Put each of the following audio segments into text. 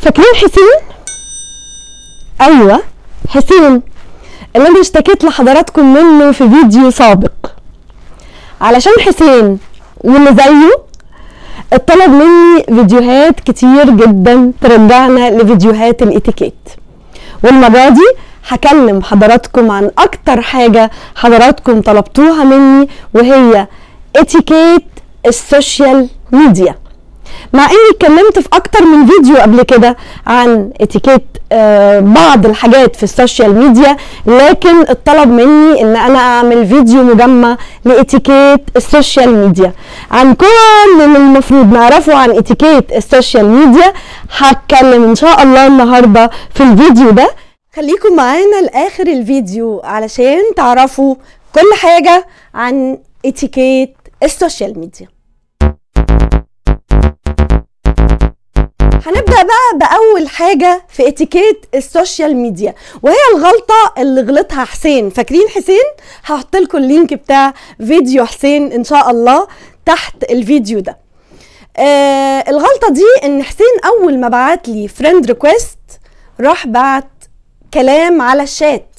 فاكرين حسين؟ ايوه حسين اللي انا اشتكيت لحضراتكم منه في فيديو سابق علشان حسين واللي زيه اتطلب مني فيديوهات كتير جدا ترجعنا لفيديوهات الاتيكيت والمرة دي هكلم حضراتكم عن اكتر حاجة حضراتكم طلبتوها مني وهي اتيكيت السوشيال ميديا مع اني اتكلمت في اكتر من فيديو قبل كده عن اتيكيت آه، بعض الحاجات في السوشيال ميديا لكن اتطلب مني ان انا اعمل فيديو مجمع لاتيكيت السوشيال ميديا عن كل اللي المفروض نعرفه عن اتيكيت السوشيال ميديا هتكلم ان شاء الله النهارده في الفيديو ده خليكم معانا لاخر الفيديو علشان تعرفوا كل حاجه عن اتيكيت السوشيال ميديا هنبدا بقى باول حاجه في اتيكيت السوشيال ميديا وهي الغلطه اللي غلطها حسين فاكرين حسين هحط لكم اللينك بتاع فيديو حسين ان شاء الله تحت الفيديو ده آه الغلطه دي ان حسين اول ما بعت لي فريند ريكويست راح بعت كلام على الشات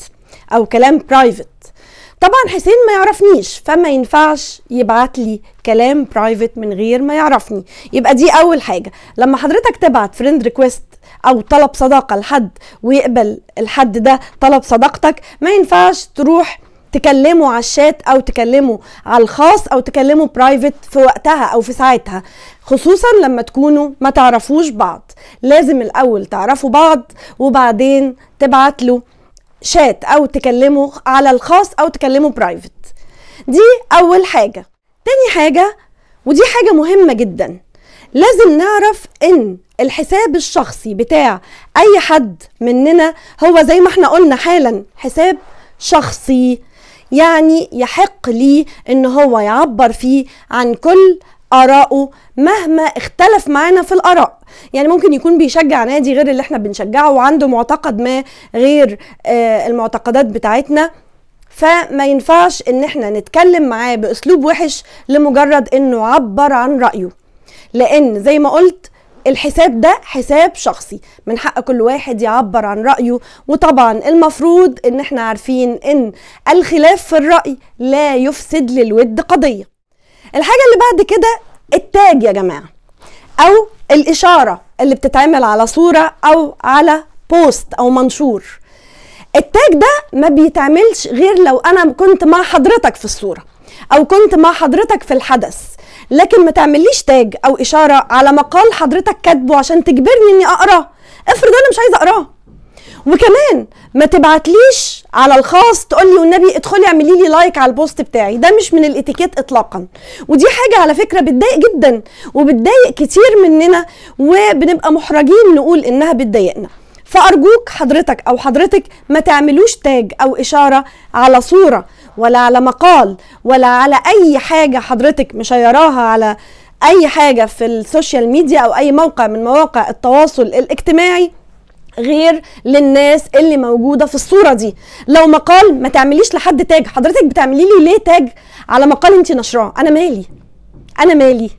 او كلام برايفت طبعا حسين ما يعرفنيش فما ينفعش يبعت لي كلام برايفت من غير ما يعرفني يبقى دي اول حاجه لما حضرتك تبعت فريند ريكويست او طلب صداقه لحد ويقبل الحد ده طلب صداقتك ما ينفعش تروح تكلمه على الشات او تكلمه على الخاص او تكلمه برايفت في وقتها او في ساعتها خصوصا لما تكونوا ما تعرفوش بعض لازم الاول تعرفوا بعض وبعدين تبعت له شات او تكلمه على الخاص او تكلمه برايفت دي اول حاجه تاني حاجة ودي حاجة مهمة جدا لازم نعرف ان الحساب الشخصي بتاع اي حد مننا هو زي ما احنا قلنا حالا حساب شخصي يعني يحق لي ان هو يعبر فيه عن كل آراءه مهما اختلف معانا في الآراء يعني ممكن يكون بيشجع نادي غير اللي احنا بنشجعه وعنده معتقد ما غير آه المعتقدات بتاعتنا فما ينفعش ان احنا نتكلم معاه باسلوب وحش لمجرد انه عبر عن رايه لان زي ما قلت الحساب ده حساب شخصي من حق كل واحد يعبر عن رأيه وطبعا المفروض ان احنا عارفين ان الخلاف في الرأي لا يفسد للود قضية الحاجة اللي بعد كده التاج يا جماعة او الاشارة اللي بتتعمل على صورة او على بوست او منشور التاج ده ما بيتعملش غير لو انا كنت مع حضرتك في الصوره او كنت مع حضرتك في الحدث لكن ما تعمليش تاج او اشاره على مقال حضرتك كاتبه عشان تجبرني اني اقراه افرض انا مش عايزه اقراه وكمان ما تبعتليش على الخاص تقول لي والنبي ادخلي اعملي لي لايك على البوست بتاعي ده مش من الاتيكيت اطلاقا ودي حاجه على فكره بتضايق جدا وبتضايق كتير مننا وبنبقى محرجين نقول انها بتضايقنا فأرجوك حضرتك أو حضرتك ما تعملوش تاج أو إشارة على صورة ولا على مقال ولا على أي حاجة حضرتك مشيراها على أي حاجة في السوشيال ميديا أو أي موقع من مواقع التواصل الاجتماعي غير للناس اللي موجوده في الصوره دي لو مقال ما تعمليش لحد تاج حضرتك بتعملي لي ليه تاج على مقال انت نشراه انا مالي انا مالي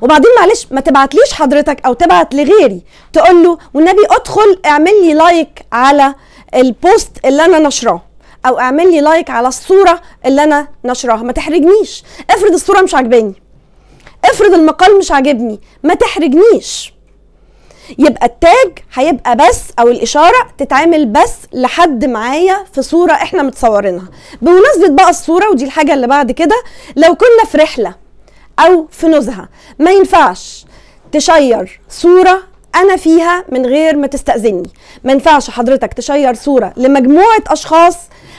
وبعدين معلش ما تبعتليش حضرتك او تبعت لغيري تقول له والنبي ادخل اعمل لي لايك على البوست اللي انا نشراه او اعمل لي لايك على الصوره اللي انا نشراها ما تحرجنيش افرض الصوره مش عاجباني افرض المقال مش عاجبني ما تحرجنيش يبقى التاج هيبقى بس او الاشاره تتعامل بس لحد معايا في صوره احنا متصورينها بمناسبه بقى الصوره ودي الحاجه اللي بعد كده لو كنا في رحله او في نزهه ما ينفعش تشير صوره انا فيها من غير ما تستاذني ما ينفعش حضرتك تشير صوره لمجموعه اشخاص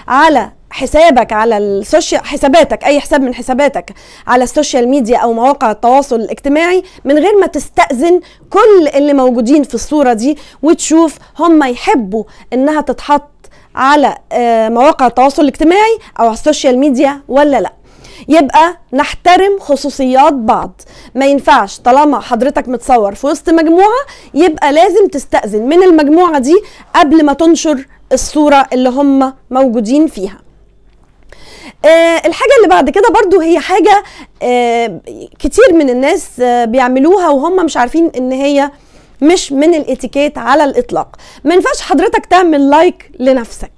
على حسابك على السوشيال حساباتك اي حساب من حساباتك على السوشيال ميديا او مواقع التواصل الاجتماعي من غير ما تستاذن كل اللي موجودين في الصوره دي وتشوف هم يحبوا انها تتحط على آه، مواقع التواصل الاجتماعي او على السوشيال ميديا ولا لا يبقى نحترم خصوصيات بعض ما ينفعش طالما حضرتك متصور في وسط مجموعه يبقى لازم تستأذن من المجموعه دي قبل ما تنشر الصوره اللي هم موجودين فيها آه، الحاجة اللي بعد كده برضو هي حاجة آه، كتير من الناس آه، بيعملوها وهم مش عارفين ان هي مش من الاتيكيت على الاطلاق ما ينفعش حضرتك تعمل لايك لنفسك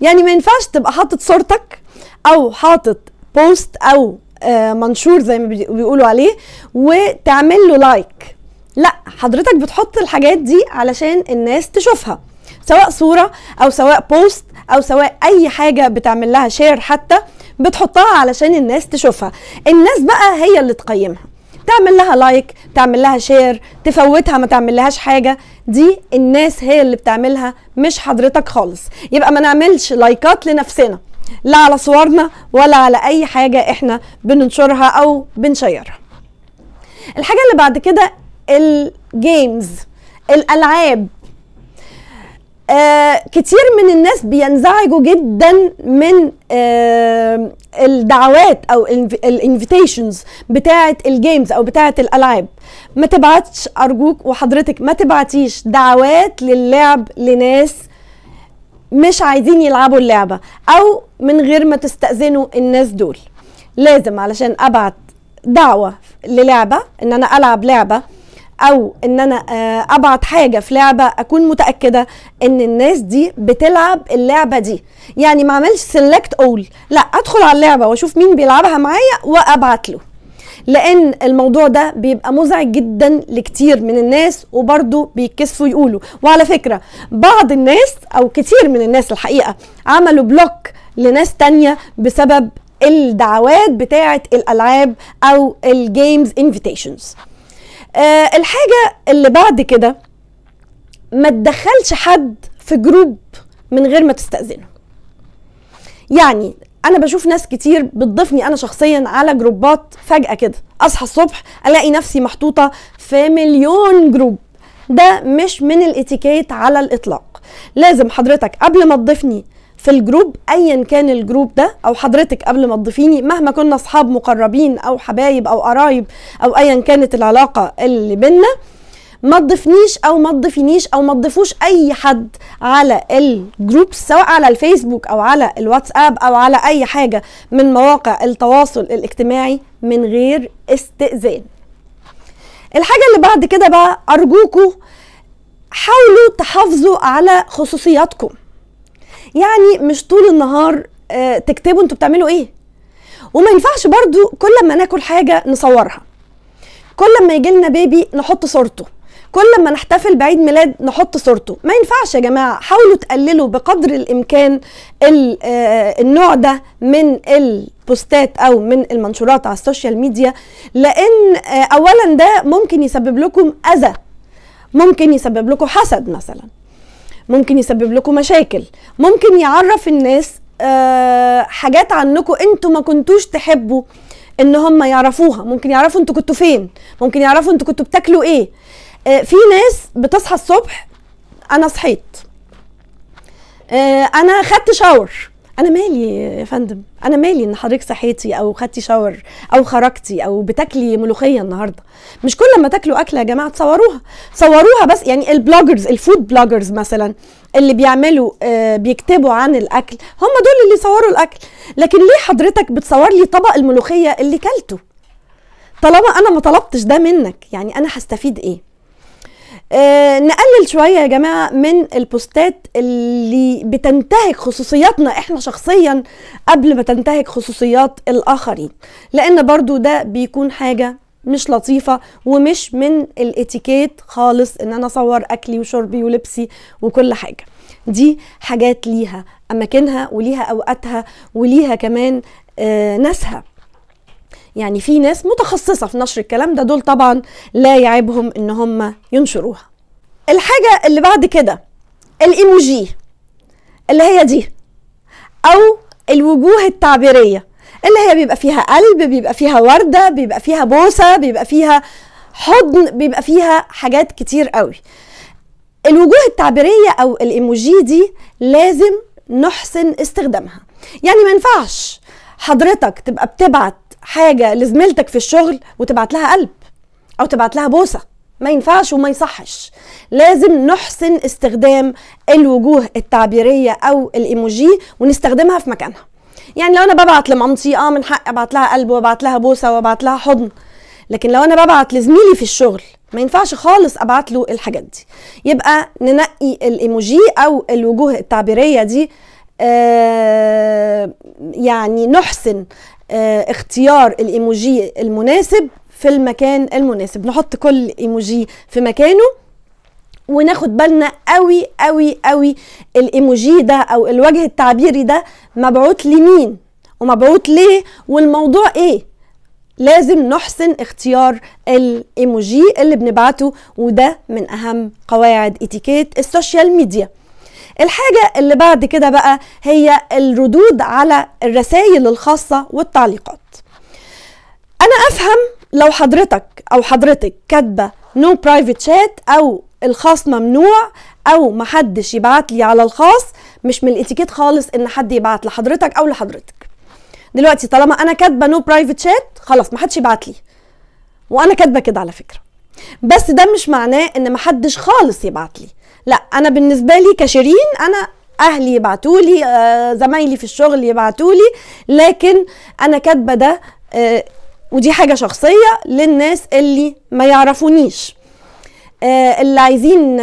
يعني ما ينفعش تبقى حاطط صورتك او حاطط بوست او آه، منشور زي ما بيقولوا عليه وتعمل له لايك لا حضرتك بتحط الحاجات دي علشان الناس تشوفها سواء صوره او سواء بوست او سواء اي حاجه بتعمل لها شير حتى بتحطها علشان الناس تشوفها الناس بقى هي اللي تقيمها تعمل لها لايك تعمل لها شير تفوتها ما تعمل لهاش حاجة دي الناس هي اللي بتعملها مش حضرتك خالص يبقى ما نعملش لايكات لنفسنا لا على صورنا ولا على اي حاجه احنا بننشرها او بنشيرها الحاجه اللي بعد كده الجيمز الالعاب آه كتير من الناس بينزعجوا جدا من آه الدعوات او الانفيتيشنز بتاعه الجيمز او بتاعه الالعاب ما تبعتش ارجوك وحضرتك ما تبعتيش دعوات للعب لناس مش عايزين يلعبوا اللعبه او من غير ما تستاذنوا الناس دول لازم علشان ابعت دعوه للعبه ان انا العب لعبه او ان انا آه، ابعت حاجه في لعبه اكون متاكده ان الناس دي بتلعب اللعبه دي يعني ما اعملش سيلكت اول لا ادخل على اللعبه واشوف مين بيلعبها معايا وابعت له لان الموضوع ده بيبقى مزعج جدا لكتير من الناس وبرضه بيتكسفوا يقولوا وعلى فكره بعض الناس او كتير من الناس الحقيقه عملوا بلوك لناس تانية بسبب الدعوات بتاعه الالعاب او الجيمز انفيتيشنز أه الحاجه اللي بعد كده ما تدخلش حد في جروب من غير ما تستأذنه يعني انا بشوف ناس كتير بتضيفني انا شخصيا على جروبات فجاه كده اصحى الصبح الاقي نفسي محطوطه في مليون جروب ده مش من الاتيكيت على الاطلاق لازم حضرتك قبل ما تضيفني في الجروب ايا كان الجروب ده او حضرتك قبل ما تضيفيني مهما كنا اصحاب مقربين او حبايب او قرايب او ايا كانت العلاقه اللي بينا ما تضيفنيش او ما تضيفينيش او ما تضيفوش اي حد على الجروبس سواء على الفيسبوك او على الواتساب او على اي حاجه من مواقع التواصل الاجتماعي من غير استئذان الحاجه اللي بعد كده بقى ارجوكوا حاولوا تحافظوا على خصوصياتكم يعني مش طول النهار آه، تكتبوا انتوا بتعملوا ايه وما ينفعش برضو كل ما ناكل حاجه نصورها كل ما يجي لنا بيبي نحط صورته كل ما نحتفل بعيد ميلاد نحط صورته ما ينفعش يا جماعه حاولوا تقللوا بقدر الامكان آه، النوع ده من البوستات او من المنشورات على السوشيال ميديا لان آه، اولا ده ممكن يسبب لكم اذى ممكن يسبب لكم حسد مثلا ممكن يسبب لكم مشاكل ممكن يعرف الناس آه، حاجات عنكم انتوا ما كنتوش تحبوا ان هم يعرفوها ممكن يعرفوا انتوا كنتوا فين ممكن يعرفوا انتوا كنتوا بتاكلوا ايه آه، في ناس بتصحى الصبح انا صحيت آه، انا خدت شاور انا مالي يا فندم انا مالي ان حضرتك صحيتي او خدتي شاور او خرجتي او بتاكلي ملوخيه النهارده مش كل ما تاكلوا اكله يا جماعه تصوروها صوروها بس يعني البلوجرز الفود بلوجرز مثلا اللي بيعملوا آه، بيكتبوا عن الاكل هم دول اللي صوروا الاكل لكن ليه حضرتك بتصور لي طبق الملوخيه اللي كلته طالما انا ما طلبتش ده منك يعني انا هستفيد ايه آه، نقلل شويه يا جماعه من البوستات اللي بتنتهك خصوصياتنا احنا شخصيا قبل ما تنتهك خصوصيات الاخرين لان برضو ده بيكون حاجه مش لطيفة ومش من الاتيكيت خالص ان انا اصور اكلي وشربي ولبسي وكل حاجة دي حاجات ليها اماكنها وليها اوقاتها وليها كمان آه ناسها يعني في ناس متخصصه في نشر الكلام ده دول طبعا لا يعيبهم ان هم ينشروها الحاجه اللي بعد كده الايموجي اللي هي دي او الوجوه التعبيريه اللي هي بيبقى فيها قلب بيبقى فيها ورده بيبقى فيها بوسه بيبقى فيها حضن بيبقى فيها حاجات كتير قوي الوجوه التعبيريه او الايموجي دي لازم نحسن استخدامها يعني ما ينفعش حضرتك تبقى بتبعت حاجه لزميلتك في الشغل وتبعت لها قلب او تبعت لها بوسه ما ينفعش وما يصحش لازم نحسن استخدام الوجوه التعبيريه او الايموجي ونستخدمها في مكانها يعني لو انا ببعت لمامتي اه من حق ابعت لها قلب وابعت لها بوسه وابعت لها حضن لكن لو انا ببعت لزميلي في الشغل ما ينفعش خالص ابعت له الحاجات دي يبقى ننقي الايموجي او الوجوه التعبيريه دي آه يعني نحسن آه، اختيار الايموجي المناسب في المكان المناسب نحط كل ايموجي في مكانه وناخد بالنا قوي قوي قوي الايموجي ده او الوجه التعبيري ده مبعوت لمين ومبعوت ليه والموضوع ايه لازم نحسن اختيار الايموجي اللي بنبعته وده من اهم قواعد اتيكيت السوشيال ميديا الحاجة اللي بعد كده بقى هي الردود على الرسائل الخاصة والتعليقات أنا أفهم لو حضرتك أو حضرتك كاتبة نو برايفت شات أو الخاص ممنوع أو محدش يبعت لي على الخاص مش من الاتيكيت خالص إن حد يبعت لحضرتك أو لحضرتك دلوقتي طالما أنا كاتبة نو برايفت شات خلاص محدش يبعت لي وأنا كاتبة كده على فكرة بس ده مش معناه ان محدش خالص يبعت لي لا انا بالنسبه لي كشيرين انا اهلي يبعتوا لي آه، زمايلي في الشغل يبعتوا لي لكن انا كاتبه ده آه، ودي حاجه شخصيه للناس اللي ما يعرفونيش آه، اللي عايزين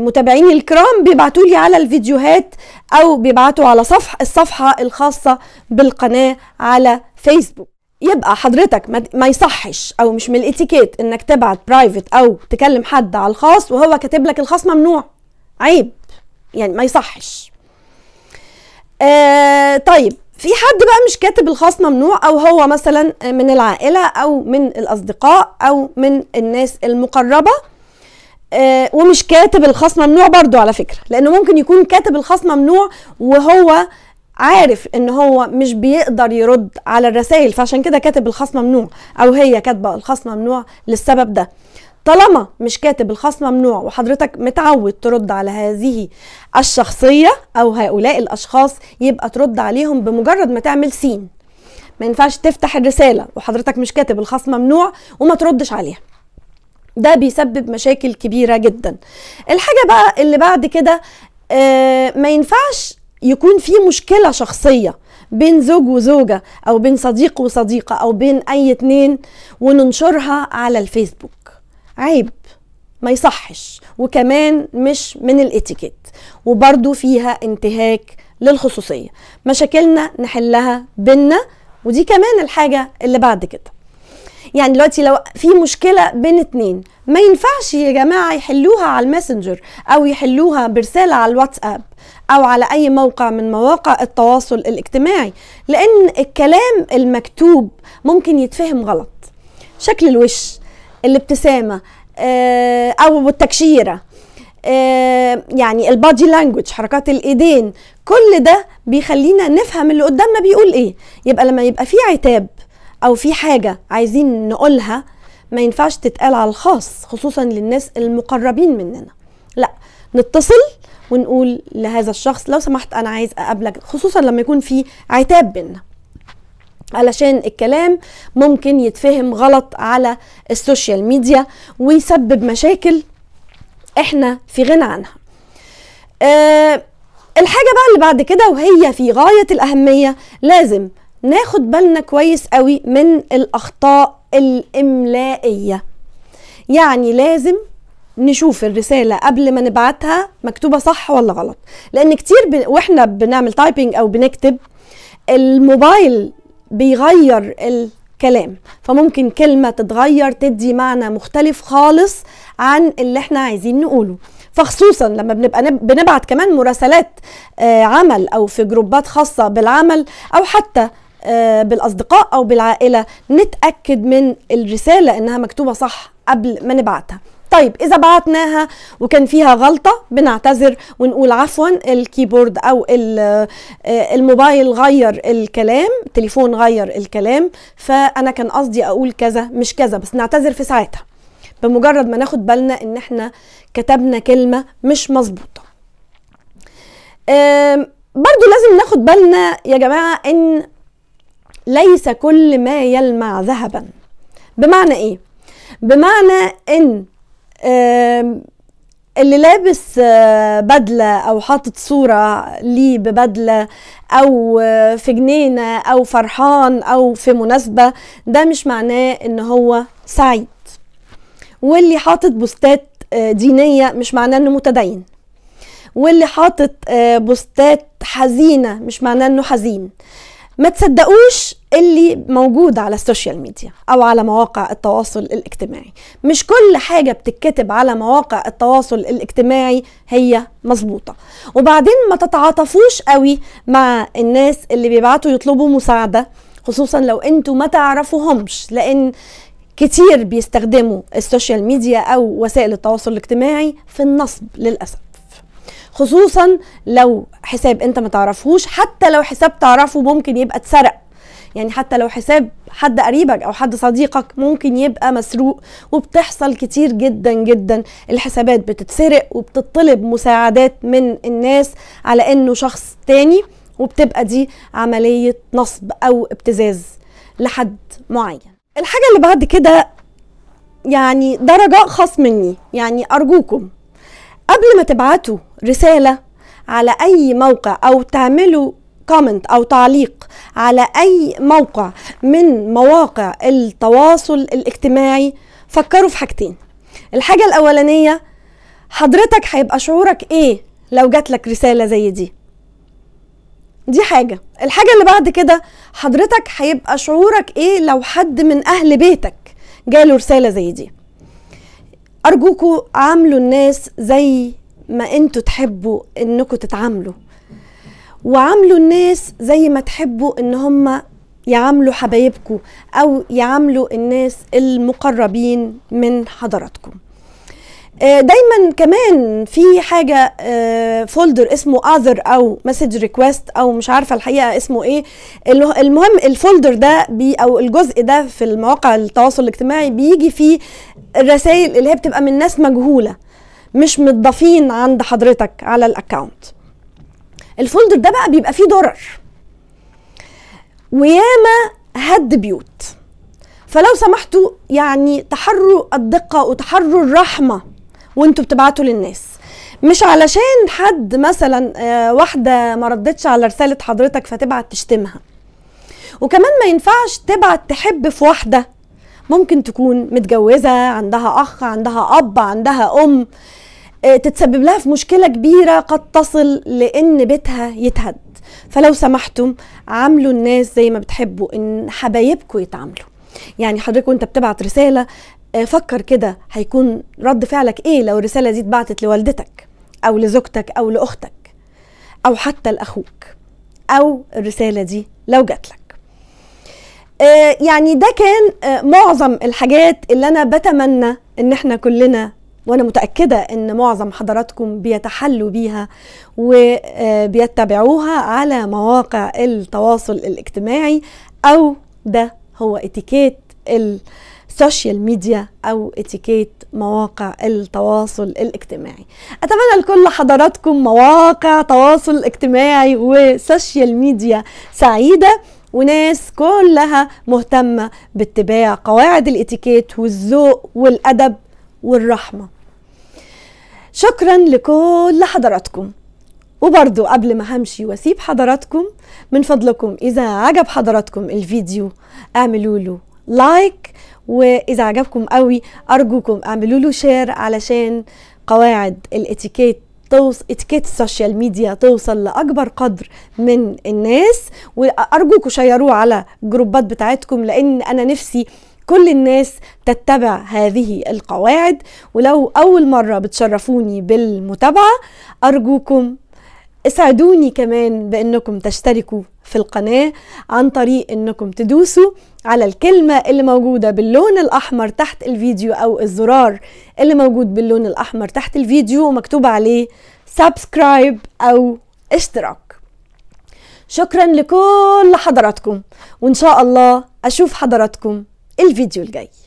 متابعيني الكرام بيبعتوا لي على الفيديوهات او بيبعتوا على صفح الصفحه الخاصه بالقناه على فيسبوك يبقى حضرتك ما يصحش او مش من الاتيكيت انك تبعت برايفت او تكلم حد على الخاص وهو كاتب لك الخاص ممنوع عيب يعني ما يصحش آه طيب في حد بقى مش كاتب الخاص ممنوع او هو مثلا من العائله او من الاصدقاء او من الناس المقربه آه ومش كاتب الخاص ممنوع برضو على فكره لانه ممكن يكون كاتب الخاص ممنوع وهو عارف ان هو مش بيقدر يرد على الرسائل فعشان كده كاتب الخاص ممنوع او هي كاتبه الخاص ممنوع للسبب ده طالما مش كاتب الخاص ممنوع وحضرتك متعود ترد على هذه الشخصيه او هؤلاء الاشخاص يبقى ترد عليهم بمجرد ما تعمل سين ما ينفعش تفتح الرساله وحضرتك مش كاتب الخاص ممنوع وما تردش عليها ده بيسبب مشاكل كبيره جدا الحاجه بقى اللي بعد كده آه ما ينفعش يكون في مشكله شخصيه بين زوج وزوجة أو بين صديق وصديقة أو بين أي اتنين وننشرها على الفيسبوك عيب ما يصحش وكمان مش من الاتيكيت وبرضو فيها انتهاك للخصوصيه مشاكلنا نحلها بينا ودي كمان الحاجه اللي بعد كده يعني دلوقتي لو في مشكله بين اتنين ما ينفعش يا جماعه يحلوها على الماسنجر او يحلوها برساله على الواتساب او على اي موقع من مواقع التواصل الاجتماعي لان الكلام المكتوب ممكن يتفهم غلط شكل الوش الابتسامه آه، او التكشيره آه، يعني البادي لانجوج حركات الايدين كل ده بيخلينا نفهم اللي قدامنا بيقول ايه يبقى لما يبقى في عتاب او في حاجه عايزين نقولها ما ينفعش تتقال على الخاص خصوصا للناس المقربين مننا لا نتصل ونقول لهذا الشخص لو سمحت انا عايز اقابلك خصوصا لما يكون في عتاب بينا علشان الكلام ممكن يتفهم غلط على السوشيال ميديا ويسبب مشاكل احنا في غنى عنها أه الحاجة بقى اللي بعد كده وهي في غاية الأهمية لازم ناخد بالنا كويس قوي من الأخطاء الإملائية يعني لازم نشوف الرسالة قبل ما نبعتها مكتوبة صح ولا غلط لأن كتير ب... وإحنا بنعمل تايبنج أو بنكتب الموبايل بيغير الكلام فممكن كلمة تتغير تدي معنى مختلف خالص عن اللي احنا عايزين نقوله فخصوصا لما بنبقى بنبعت كمان مراسلات آه، عمل او في جروبات خاصة بالعمل او حتى آه، بالاصدقاء او بالعائله نتاكد من الرساله انها مكتوبه صح قبل ما نبعتها طيب اذا بعتناها وكان فيها غلطه بنعتذر ونقول عفوا الكيبورد او آه، الموبايل غير الكلام التليفون غير الكلام فانا كان قصدي اقول كذا مش كذا بس نعتذر في ساعتها بمجرد ما ناخد بالنا ان احنا كتبنا كلمه مش مظبوطه برضو لازم ناخد بالنا يا جماعه ان ليس كل ما يلمع ذهبا بمعنى ايه بمعنى ان اللي لابس آه، بدلة أو حاطط صورة ليه ببدلة أو آه، في جنينة أو فرحان أو في مناسبة ده مش معناه إن هو سعيد واللي حاطط بوستات آه، دينية مش معناه إنه متدين واللي حاطط بوستات حزينة مش معناه إنه حزين ما تصدقوش اللي موجود على السوشيال ميديا او على مواقع التواصل الاجتماعي مش كل حاجه بتتكتب على مواقع التواصل الاجتماعي هي مظبوطه وبعدين ما تتعاطفوش قوي مع الناس اللي بيبعتوا يطلبوا مساعده خصوصا لو انتوا ما تعرفوهمش لان كتير بيستخدموا السوشيال ميديا او وسائل التواصل الاجتماعي في النصب للاسف خصوصا لو حساب انت ما تعرفهوش حتى لو حساب تعرفه ممكن يبقى اتسرق يعني حتى لو حساب حد قريبك او حد صديقك ممكن يبقى مسروق وبتحصل كتير جدا جدا الحسابات بتتسرق وبتطلب مساعدات من الناس على انه شخص تاني وبتبقى دي عملية نصب او ابتزاز لحد معين الحاجة اللي بعد كده يعني درجة خاص مني يعني أرجوكم قبل ما تبعتوا رسالة على أي موقع أو تعملوا كومنت أو تعليق على أي موقع من مواقع التواصل الاجتماعي فكروا في حاجتين الحاجة الأولانية حضرتك هيبقى شعورك إيه لو جاتلك رسالة زي دي دي حاجة الحاجة اللي بعد كده حضرتك هيبقى شعورك ايه لو حد من اهل بيتك جاله رسالة زي دي أرجوكوا عاملوا الناس زي ما انتوا تحبوا أنكم تتعاملوا وعاملوا الناس زي ما تحبوا ان هم يعاملوا حبايبكوا او يعاملوا الناس المقربين من حضراتكم آه، دايما كمان في حاجه فولدر آه، اسمه اذر او مسج ريكويست او مش عارفه الحقيقه اسمه ايه المهم الفولدر ده بي او الجزء ده في المواقع التواصل الاجتماعي بيجي فيه الرسائل اللي هي بتبقى من ناس مجهوله مش متضافين عند حضرتك على الاكونت الفولدر ده بقى بيبقى فيه ضرر وياما هد بيوت فلو سمحتوا يعني تحروا الدقه وتحروا الرحمه وانتوا بتبعتوا للناس مش علشان حد مثلا آه، واحده ما ردتش على رساله حضرتك فتبعت تشتمها وكمان ما ينفعش تبعت تحب في واحده ممكن تكون متجوزه عندها اخ عندها اب عندها ام آه، تتسبب لها في مشكله كبيره قد تصل لان بيتها يتهد فلو سمحتم عاملوا الناس زي ما بتحبوا ان حبايبكم يتعاملوا يعني حضرتك وانت بتبعت رساله آه، فكر كده هيكون رد فعلك ايه لو الرساله دي اتبعتت لوالدتك او لزوجتك او لاختك او حتى لاخوك او الرساله دي لو جات لك آه، يعني ده كان آه، معظم الحاجات اللي انا بتمنى ان احنا كلنا وانا متاكده ان معظم حضراتكم بيتحلوا بيها وبيتبعوها على مواقع التواصل الاجتماعي او ده هو اتيكيت ال سوشيال ميديا أو اتيكيت مواقع التواصل الاجتماعي أتمنى لكل حضراتكم مواقع تواصل اجتماعي وسوشيال ميديا سعيدة وناس كلها مهتمة باتباع قواعد الاتيكيت والذوق والأدب والرحمة شكرا لكل حضراتكم وبرضو قبل ما همشي واسيب حضراتكم من فضلكم اذا عجب حضراتكم الفيديو اعملوا له لايك واذا عجبكم قوي ارجوكم اعملوا له شير علشان قواعد الاتيكيت توصل اتيكيت السوشيال ميديا توصل لاكبر قدر من الناس وارجوكم شيروه على الجروبات بتاعتكم لان انا نفسي كل الناس تتبع هذه القواعد ولو اول مره بتشرفوني بالمتابعه ارجوكم اسعدوني كمان بانكم تشتركوا في القناه عن طريق انكم تدوسوا على الكلمة اللي موجودة باللون الأحمر تحت الفيديو أو الزرار اللي موجود باللون الأحمر تحت الفيديو ومكتوب عليه سبسكرايب أو اشتراك شكرا لكل حضراتكم وإن شاء الله أشوف حضراتكم الفيديو الجاي